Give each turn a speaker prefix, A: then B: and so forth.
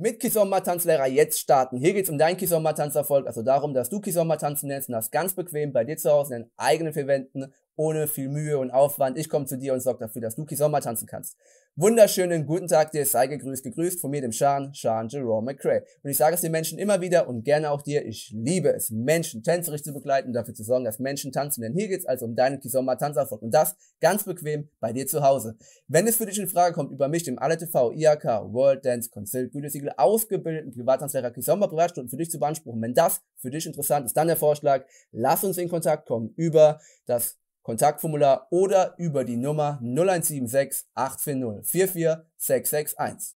A: mit Kisomba-Tanzlehrer jetzt starten. Hier geht's um deinen Kisomba-Tanzerfolg, also darum, dass du Kisomba-Tanzen lernst und das ganz bequem bei dir zu Hause in deinen eigenen vier Wänden ohne viel Mühe und Aufwand. Ich komme zu dir und sorge dafür, dass du Kizomba tanzen kannst. Wunderschönen guten Tag dir, sei gegrüßt, gegrüßt von mir, dem Sean, Sean Jerome McCray. Und ich sage es den Menschen immer wieder und gerne auch dir, ich liebe es, Menschen tänzerisch zu begleiten und dafür zu sorgen, dass Menschen tanzen. Denn hier geht's also um deinen Kizomba Tanzerfolg und das ganz bequem bei dir zu Hause. Wenn es für dich in Frage kommt, über mich, dem Alle TV, IAK, World Dance Consult, Gütesiegel, ausgebildeten Privattanzlehrer Kizomba Privatstunden für dich zu beanspruchen. Wenn das für dich interessant ist, dann der Vorschlag, lass uns in Kontakt kommen über das Kontaktformular oder über die Nummer 0176 840 44661.